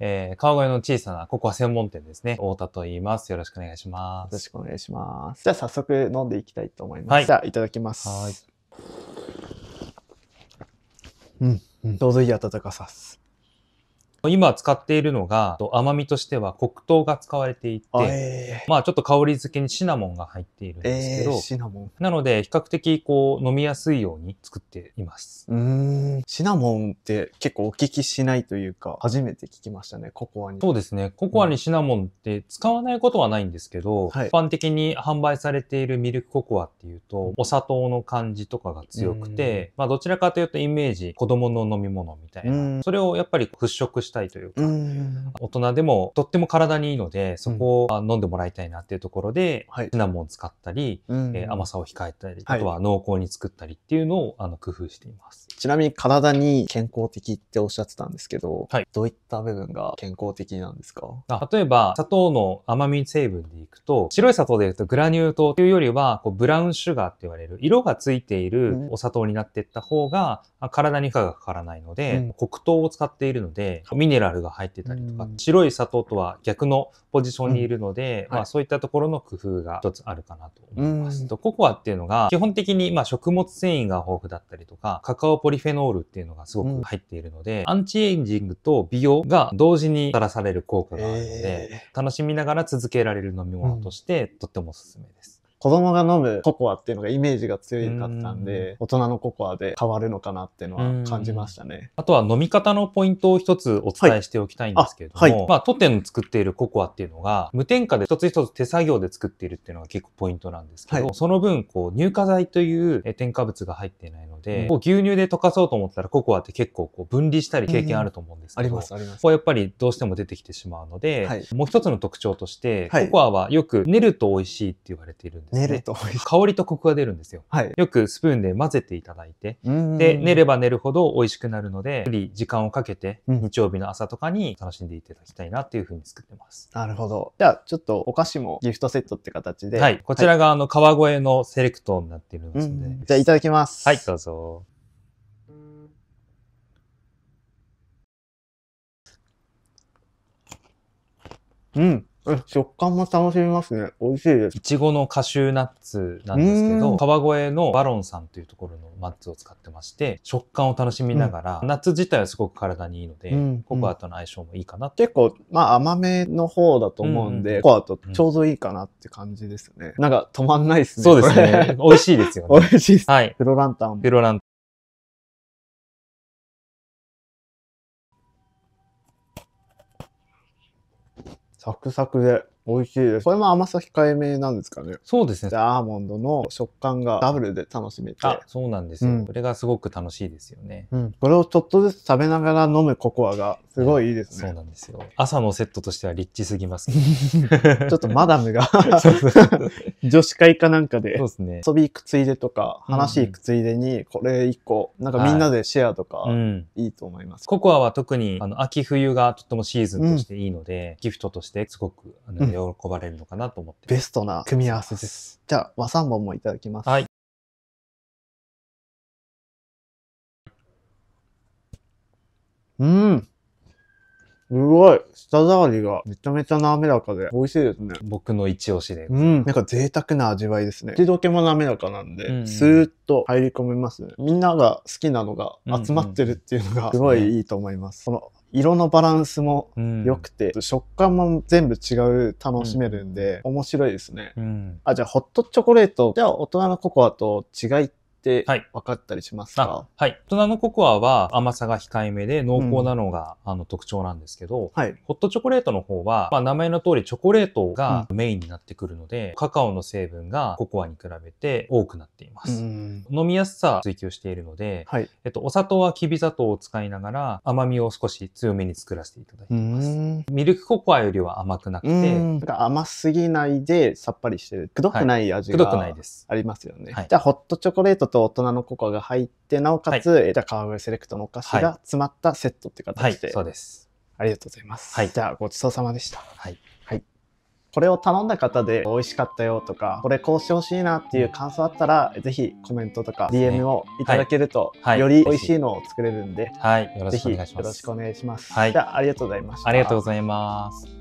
えー、川越の小さなココア専門店ですね。太田と言います。よろしくお願いします。よろしくお願いします。じゃあ早速飲んでいきたいと思います。はい、じゃあいただきます。はい。うん、ちょうどいい温かさっす。今使っているのが甘みとしては黒糖が使われていて、えー、まあちょっと香り付けにシナモンが入っているんですけど、えー、シナモンなので比較的こう飲みやすいように作っていますうんシナモンって結構お聞きしないというか初めて聞きましたねココアにそうですねココアにシナモンって使わないことはないんですけど、うんはい、一般的に販売されているミルクココアっていうとお砂糖の感じとかが強くて、まあどちらかというとイメージ子供の飲み物みたいなそれをやっぱり払拭してしたいというか、大人でもとっても体にいいので、そこを飲んでもらいたいなっていうところで、はい、シナモンを使ったり、えー、甘さを控えたり、あとは濃厚に作ったりっていうのをあの工夫しています。ちなみに体に健康的っておっしゃってたんですけど、はい、どういった部分が健康的なんですか例えば、砂糖の甘み成分でいくと、白い砂糖でいうとグラニュー糖というよりは、こうブラウンシュガーって言われる、色がついているお砂糖になっていった方が、体に負荷がかからないので、うん、黒糖を使っているので、ミネラルが入ってたりとか、うん、白い砂糖とは逆のポジションにいるので、うんはい、まあ、そういったところの工夫が一つあるかなと思います。うん、ココアっていうのが基本的にまあ食物繊維が豊富だったりとかカカオポリフェノールっていうのがすごく入っているので、アンチエイジングと美容が同時にさらされる効果があるので、えー、楽しみながら続けられる飲み物としてとってもおすすめです。子供が飲むココアっていうのがイメージが強かったんで、大人のココアで変わるのかなっていうのは感じましたね。あとは飲み方のポイントを一つお伝えしておきたいんですけれども、はいはい、まあ当店の作っているココアっていうのが、無添加で一つ一つ手作業で作っているっていうのが結構ポイントなんですけど、はい、その分、こう、乳化剤という添加物が入っていないので、ので、こう牛乳で溶かそうと思ったらココアって結構こう分離したり経験あると思うんですけど、うんありますあります。ここはやっぱりどうしても出てきてしまうので、はい、もう一つの特徴として、ココアはよく練ると美味しいって言われているんですね。練ると美味しい。香りとコクが出るんですよ。はい、よくスプーンで混ぜていただいて、で、練れば練るほど美味しくなるので、より時間をかけて日曜日の朝とかに楽しんでいただきたいなっていうふうに作ってます。なるほど。じゃあちょっとお菓子もギフトセットって形で。はい。こちらがあの川越のセレクトになっているので、うん。じゃあいただきます。はい、どうぞ。so. Mm. 食感も楽しめますね。美味しいです。いちごのカシューナッツなんですけど、川越のバロンさんというところのナッツを使ってまして、食感を楽しみながら、うん、ナッツ自体はすごく体にいいので、うん、ココアとの相性もいいかな、うん、結構、まあ甘めの方だと思うんで、うんココアとちょうどいいかなって感じですね。なんか止まんないですね。そうですね。美味しいですよね。美味しいです。はい。ロランタン。ロランサクサクで美味しいです。これも甘さ控えめなんですかね。そうですね。アーモンドの食感がダブルで楽しめて。あ、そうなんですよ。うん、これがすごく楽しいですよね、うん。これをちょっとずつ食べながら飲むココアがすごいいいですね。そうなんですよ。朝のセットとしてはリッチすぎます。ちょっとマダムが 女子会かなんかで、そうですね。遊び行くついでとか、話行くついでに、これ一個、なんかみんなでシェアとか、いいと思います。ココアは特に、あの、秋冬がとってもシーズンとしていいので、ギフトとしてすごく、あの、喜ばれるのかなと思って、ベストな組み合わせです。じゃあ、和三本もいただきます。はい。うん。すごい舌触りがめちゃめちゃ滑らかで、美味しいですね。僕の一押しで。うん。なんか贅沢な味わいですね。口どけも滑らかなんで、うんうん、スーッと入り込めますね。みんなが好きなのが集まってるっていうのが、すごいいいと思います。うんうん、の色のバランスも良くて、うん、食感も全部違う楽しめるんで、うん、面白いですね、うん、あじゃあホットチョコレートじゃあ大人のココアと違いってって分かったりしますか、はい、はい、大人のココアは甘さが控えめで濃厚なのが、うん、あの特徴なんですけど、はい、ホットチョコレートの方は、まあ、名前の通りチョコレートがメインになってくるので、うん、カカオの成分がココアに比べて多くなっています。うん、飲みやすさを追求しているので、はい、えっと、お砂糖はきび砂糖を使いながら甘みを少し強めに作らせていただいています。ミルクココアよりは甘くなくて、なんか甘すぎないでさっぱりしてる。くどくない味が、はい、くどくないですありますよね。じゃあホットチョコレートとと大人のココアが入って、なおかつ、はい、じゃ川越セレクトのお菓子が詰まったセットっていう形で。そうです。ありがとうございます。はい、じゃあごちそうさまでした。はい。はい。これを頼んだ方で美味しかったよとか、これこうしてほしいなっていう感想あったら、ぜひコメントとか DM をいただけると、はい、より美味しいのを作れるんで、はい、はい、よろしくお願いします。よろしくお願いします。はい、じゃあありがとうございました。ありがとうございます。